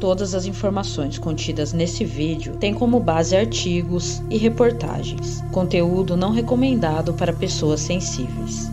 Todas as informações contidas nesse vídeo têm como base artigos e reportagens, conteúdo não recomendado para pessoas sensíveis.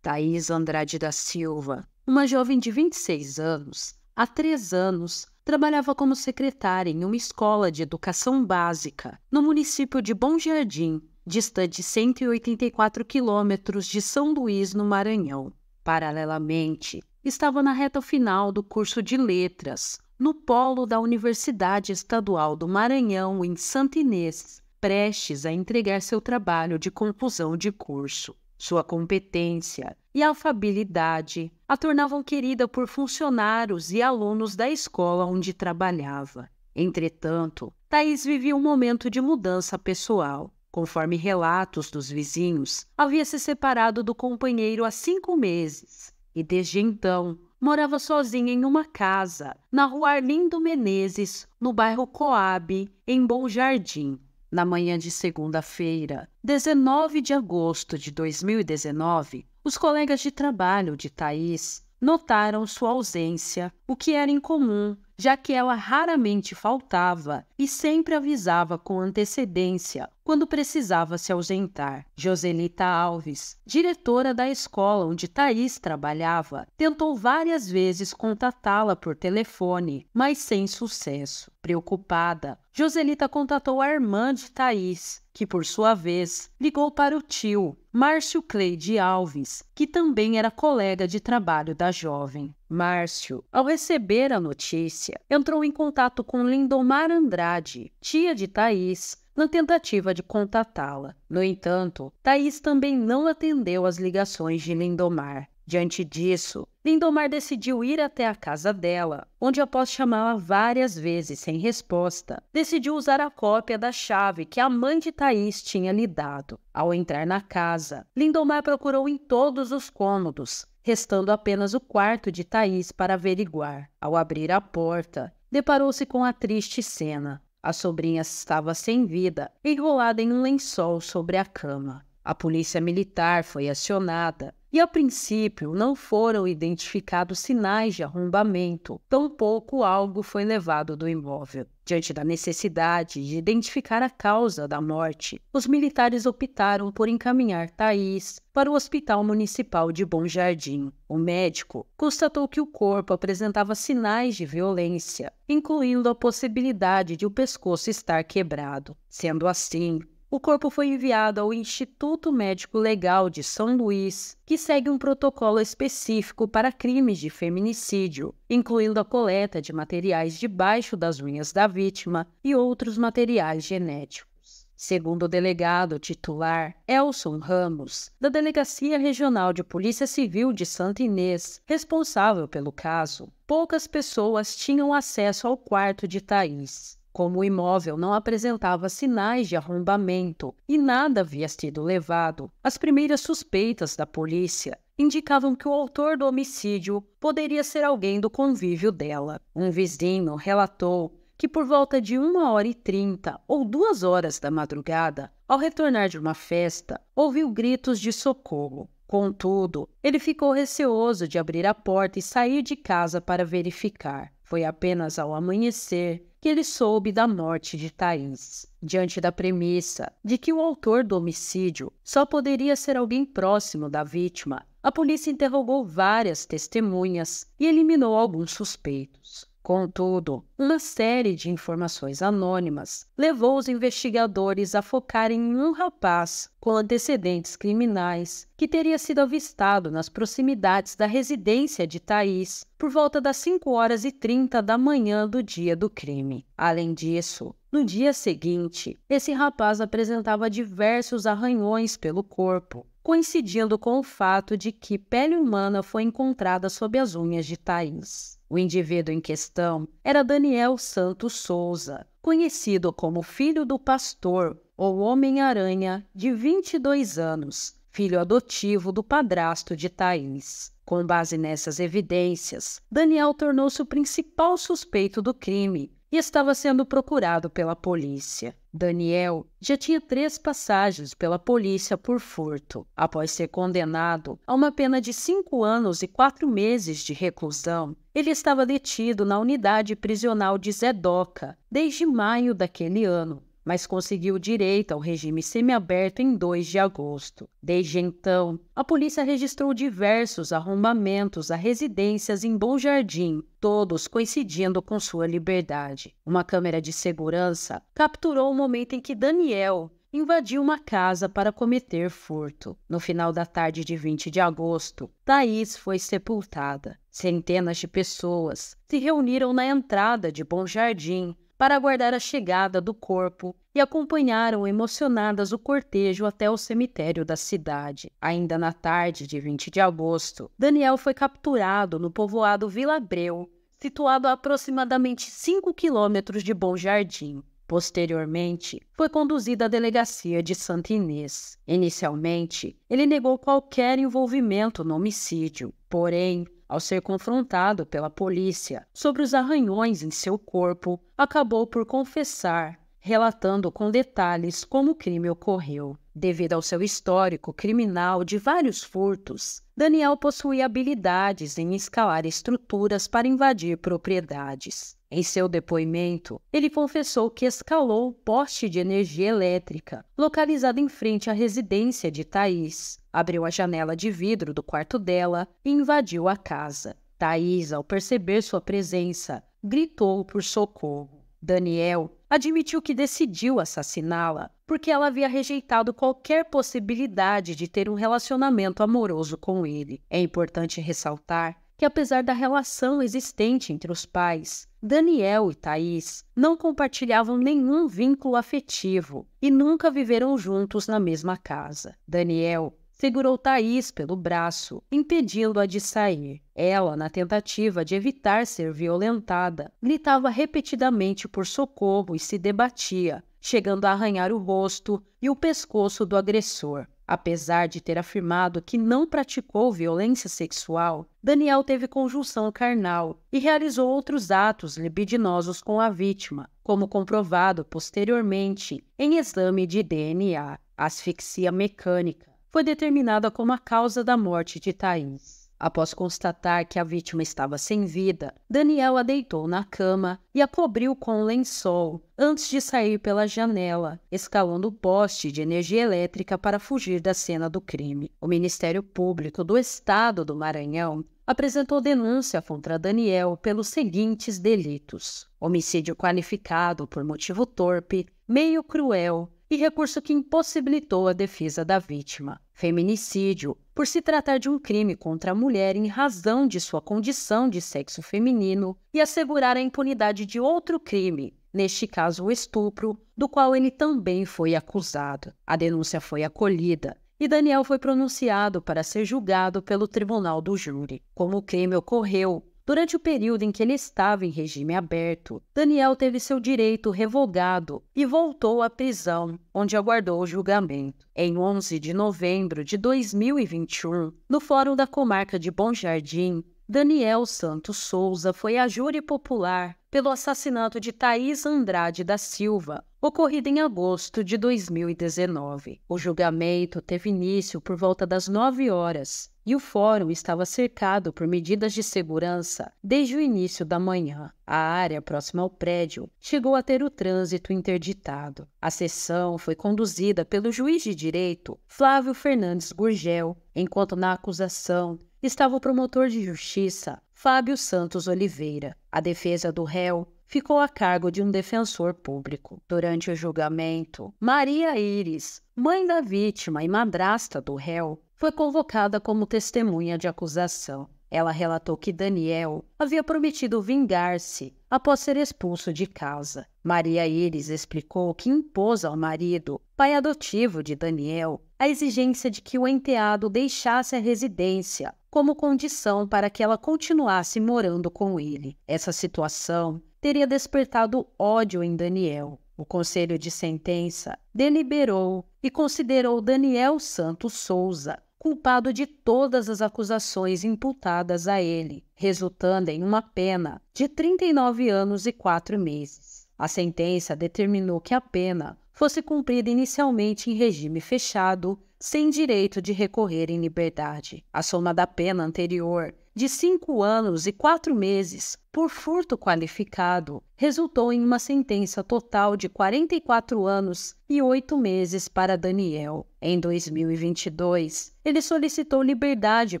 Thaís Andrade da Silva, uma jovem de 26 anos, há três anos, trabalhava como secretária em uma escola de educação básica no município de Bom Jardim, Distante de 184 quilômetros de São Luís, no Maranhão. Paralelamente, estava na reta final do curso de Letras, no polo da Universidade Estadual do Maranhão, em Santa Inês, prestes a entregar seu trabalho de conclusão de curso. Sua competência e afabilidade a tornavam querida por funcionários e alunos da escola onde trabalhava. Entretanto, Thais vivia um momento de mudança pessoal. Conforme relatos dos vizinhos, havia se separado do companheiro há cinco meses e, desde então, morava sozinha em uma casa na rua Arlindo Menezes, no bairro Coab, em Bom Jardim. Na manhã de segunda-feira, 19 de agosto de 2019, os colegas de trabalho de Thaís notaram sua ausência o que era incomum, já que ela raramente faltava e sempre avisava com antecedência quando precisava se ausentar. Joselita Alves, diretora da escola onde Thaís trabalhava, tentou várias vezes contatá-la por telefone, mas sem sucesso. Preocupada, Joselita contatou a irmã de Thaís, que por sua vez ligou para o tio, Márcio Cleide Alves, que também era colega de trabalho da jovem. Márcio, ao receber a notícia, entrou em contato com Lindomar Andrade, tia de Thaís, na tentativa de contatá-la. No entanto, Thaís também não atendeu as ligações de Lindomar. Diante disso, Lindomar decidiu ir até a casa dela, onde, após chamá-la várias vezes sem resposta, decidiu usar a cópia da chave que a mãe de Thaís tinha lhe dado. Ao entrar na casa, Lindomar procurou em todos os cômodos, restando apenas o quarto de Thaís para averiguar. Ao abrir a porta, deparou-se com a triste cena. A sobrinha estava sem vida, enrolada em um lençol sobre a cama. A polícia militar foi acionada e, a princípio, não foram identificados sinais de arrombamento, tampouco algo foi levado do imóvel. Diante da necessidade de identificar a causa da morte, os militares optaram por encaminhar Thaís para o Hospital Municipal de Bom Jardim. O médico constatou que o corpo apresentava sinais de violência, incluindo a possibilidade de o pescoço estar quebrado. Sendo assim, o corpo foi enviado ao Instituto Médico Legal de São Luís, que segue um protocolo específico para crimes de feminicídio, incluindo a coleta de materiais debaixo das unhas da vítima e outros materiais genéticos. Segundo o delegado titular Elson Ramos, da Delegacia Regional de Polícia Civil de Santa Inês, responsável pelo caso, poucas pessoas tinham acesso ao quarto de Thaís como o imóvel não apresentava sinais de arrombamento e nada havia sido levado, as primeiras suspeitas da polícia indicavam que o autor do homicídio poderia ser alguém do convívio dela. Um vizinho relatou que por volta de uma hora e trinta ou duas horas da madrugada, ao retornar de uma festa, ouviu gritos de socorro. Contudo, ele ficou receoso de abrir a porta e sair de casa para verificar. Foi apenas ao amanhecer que ele soube da morte de Thaís, diante da premissa de que o autor do homicídio só poderia ser alguém próximo da vítima. A polícia interrogou várias testemunhas e eliminou alguns suspeitos. Contudo, uma série de informações anônimas levou os investigadores a focarem em um rapaz com antecedentes criminais que teria sido avistado nas proximidades da residência de Thaís por volta das 5 horas e 30 da manhã do dia do crime. Além disso, no dia seguinte, esse rapaz apresentava diversos arranhões pelo corpo, coincidindo com o fato de que pele humana foi encontrada sob as unhas de Thaís. O indivíduo em questão era Daniel Santos Souza, conhecido como filho do pastor ou Homem-Aranha, de 22 anos, filho adotivo do padrasto de Thaís. Com base nessas evidências, Daniel tornou-se o principal suspeito do crime e estava sendo procurado pela polícia. Daniel já tinha três passagens pela polícia por furto. Após ser condenado a uma pena de cinco anos e quatro meses de reclusão, ele estava detido na unidade prisional de Zedoca desde maio daquele ano mas conseguiu direito ao regime semiaberto em 2 de agosto. Desde então, a polícia registrou diversos arrombamentos a residências em Bom Jardim, todos coincidindo com sua liberdade. Uma câmera de segurança capturou o momento em que Daniel, invadiu uma casa para cometer furto. No final da tarde de 20 de agosto, Thaís foi sepultada. Centenas de pessoas se reuniram na entrada de Bom Jardim para aguardar a chegada do corpo e acompanharam emocionadas o cortejo até o cemitério da cidade. Ainda na tarde de 20 de agosto, Daniel foi capturado no povoado Vila Abreu, situado a aproximadamente 5 quilômetros de Bom Jardim. Posteriormente, foi conduzido à delegacia de Santa Inês. Inicialmente, ele negou qualquer envolvimento no homicídio, porém, ao ser confrontado pela polícia sobre os arranhões em seu corpo, acabou por confessar, relatando com detalhes como o crime ocorreu. Devido ao seu histórico criminal de vários furtos, Daniel possuía habilidades em escalar estruturas para invadir propriedades. Em seu depoimento, ele confessou que escalou o poste de energia elétrica localizado em frente à residência de Thaís, abriu a janela de vidro do quarto dela e invadiu a casa. Thaís, ao perceber sua presença, gritou por socorro. Daniel admitiu que decidiu assassiná-la porque ela havia rejeitado qualquer possibilidade de ter um relacionamento amoroso com ele. É importante ressaltar que, apesar da relação existente entre os pais, Daniel e Thaís não compartilhavam nenhum vínculo afetivo e nunca viveram juntos na mesma casa. Daniel segurou Thaís pelo braço, impedindo-a de sair. Ela, na tentativa de evitar ser violentada, gritava repetidamente por socorro e se debatia, chegando a arranhar o rosto e o pescoço do agressor. Apesar de ter afirmado que não praticou violência sexual, Daniel teve conjunção carnal e realizou outros atos libidinosos com a vítima, como comprovado posteriormente em exame de DNA asfixia mecânica, foi determinada como a causa da morte de Thaís. Após constatar que a vítima estava sem vida, Daniel a deitou na cama e a cobriu com um lençol antes de sair pela janela, escalando o poste de energia elétrica para fugir da cena do crime. O Ministério Público do Estado do Maranhão apresentou denúncia contra Daniel pelos seguintes delitos: homicídio qualificado por motivo torpe, meio cruel, e recurso que impossibilitou a defesa da vítima. Feminicídio, por se tratar de um crime contra a mulher em razão de sua condição de sexo feminino, e assegurar a impunidade de outro crime, neste caso o estupro, do qual ele também foi acusado. A denúncia foi acolhida e Daniel foi pronunciado para ser julgado pelo tribunal do júri. Como o crime ocorreu Durante o período em que ele estava em regime aberto, Daniel teve seu direito revogado e voltou à prisão, onde aguardou o julgamento. Em 11 de novembro de 2021, no Fórum da Comarca de Bom Jardim, Daniel Santos Souza foi a júri popular pelo assassinato de Thaís Andrade da Silva, ocorrido em agosto de 2019. O julgamento teve início por volta das 9 horas e o fórum estava cercado por medidas de segurança desde o início da manhã. A área próxima ao prédio chegou a ter o trânsito interditado. A sessão foi conduzida pelo juiz de direito Flávio Fernandes Gurgel, enquanto na acusação estava o promotor de justiça Fábio Santos Oliveira. A defesa do réu ficou a cargo de um defensor público. Durante o julgamento, Maria Iris, mãe da vítima e madrasta do réu, foi convocada como testemunha de acusação. Ela relatou que Daniel havia prometido vingar-se após ser expulso de casa. Maria Iris explicou que impôs ao marido, pai adotivo de Daniel, a exigência de que o enteado deixasse a residência como condição para que ela continuasse morando com ele. Essa situação teria despertado ódio em Daniel. O conselho de sentença deliberou e considerou Daniel Santos Souza culpado de todas as acusações imputadas a ele, resultando em uma pena de 39 anos e 4 meses. A sentença determinou que a pena fosse cumprida inicialmente em regime fechado, sem direito de recorrer em liberdade. A soma da pena anterior de cinco anos e quatro meses por furto qualificado resultou em uma sentença total de 44 anos e oito meses para Daniel. Em 2022, ele solicitou liberdade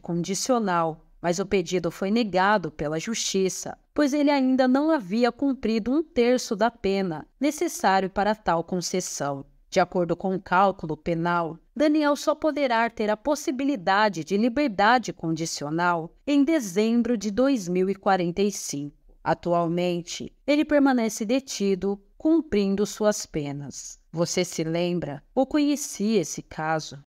condicional, mas o pedido foi negado pela Justiça, pois ele ainda não havia cumprido um terço da pena necessário para tal concessão. De acordo com o cálculo penal, Daniel só poderá ter a possibilidade de liberdade condicional em dezembro de 2045. Atualmente, ele permanece detido, cumprindo suas penas. Você se lembra ou conhecia esse caso?